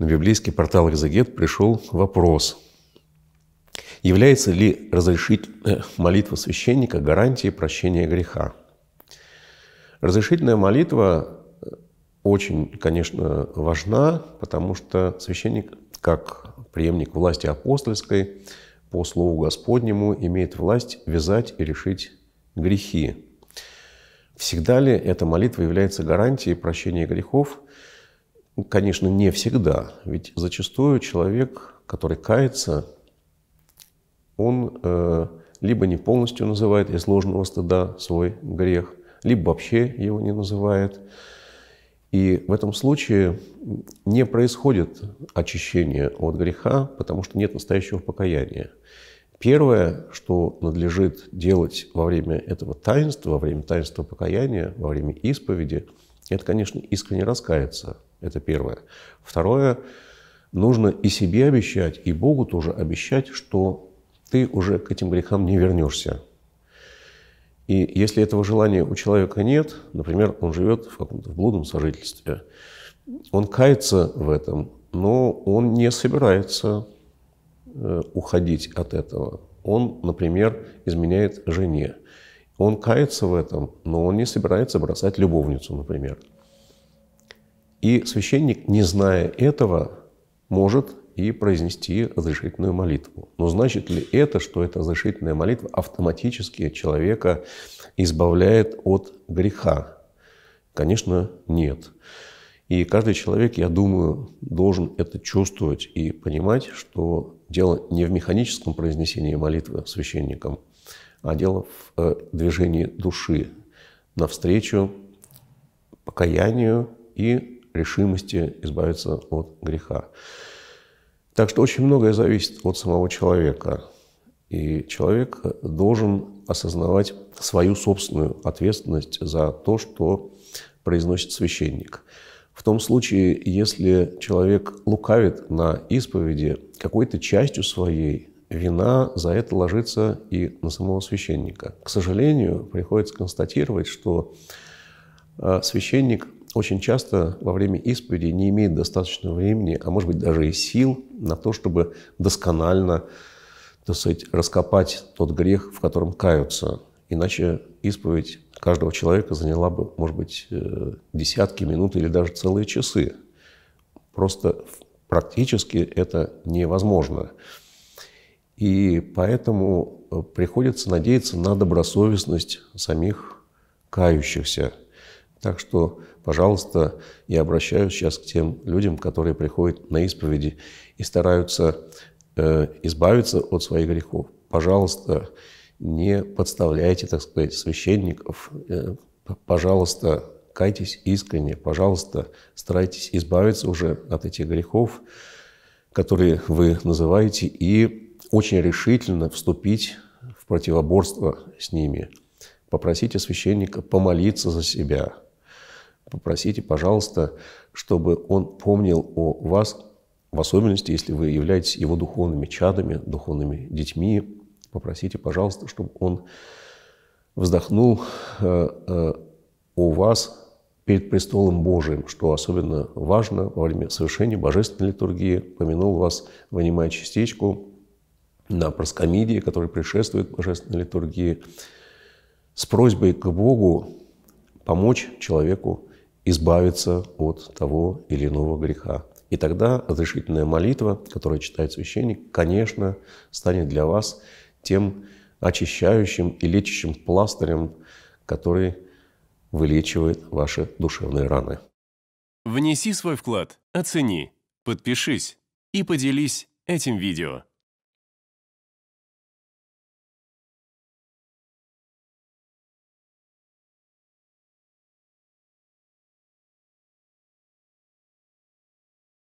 на библейский портал Экзагет пришел вопрос, является ли разрешить э, молитва священника гарантией прощения греха. Разрешительная молитва э, очень, конечно, важна, потому что священник, как преемник власти апостольской, по Слову Господнему имеет власть вязать и решить грехи. Всегда ли эта молитва является гарантией прощения грехов? Конечно, не всегда. Ведь зачастую человек, который кается, он э, либо не полностью называет из ложного стыда свой грех, либо вообще его не называет. И в этом случае не происходит очищение от греха, потому что нет настоящего покаяния. Первое, что надлежит делать во время этого таинства, во время таинства покаяния, во время исповеди – это, конечно, искренне раскаяться. Это первое. Второе, нужно и себе обещать, и Богу тоже обещать, что ты уже к этим грехам не вернешься. И если этого желания у человека нет, например, он живет в каком-то блудном сожительстве, он кается в этом, но он не собирается э, уходить от этого. Он, например, изменяет жене. Он кается в этом, но он не собирается бросать любовницу, например. И священник, не зная этого, может и произнести разрешительную молитву. Но значит ли это, что эта разрешительная молитва автоматически человека избавляет от греха? Конечно, нет. И каждый человек, я думаю, должен это чувствовать и понимать, что дело не в механическом произнесении молитвы священником, а дело в э, движении души навстречу покаянию и решимости избавиться от греха. Так что очень многое зависит от самого человека. И человек должен осознавать свою собственную ответственность за то, что произносит священник. В том случае, если человек лукавит на исповеди какой-то частью своей, вина за это ложится и на самого священника. К сожалению, приходится констатировать, что э, священник очень часто во время исповеди не имеет достаточного времени, а может быть даже и сил на то, чтобы досконально так сказать, раскопать тот грех, в котором каются. Иначе исповедь каждого человека заняла бы, может быть, э, десятки минут или даже целые часы. Просто практически это невозможно. И поэтому э, приходится надеяться на добросовестность самих кающихся. Так что, пожалуйста, я обращаюсь сейчас к тем людям, которые приходят на исповеди и стараются э, избавиться от своих грехов. Пожалуйста, не подставляйте, так сказать, священников. Э, пожалуйста, кайтесь искренне. Пожалуйста, старайтесь избавиться уже от этих грехов, которые вы называете, и очень решительно вступить в противоборство с ними. Попросите священника помолиться за себя. Попросите, пожалуйста, чтобы он помнил о вас, в особенности, если вы являетесь его духовными чадами, духовными детьми. Попросите, пожалуйста, чтобы он вздохнул э, э, о вас перед престолом Божиим, что особенно важно во время совершения божественной литургии, помянул вас, вынимая частичку – на проскомидии, которая предшествует божественной литургии, с просьбой к Богу помочь человеку избавиться от того или иного греха. И тогда разрешительная молитва, которую читает священник, конечно, станет для вас тем очищающим и лечащим пластырем, который вылечивает ваши душевные раны. Внеси свой вклад, оцени, подпишись и поделись этим видео.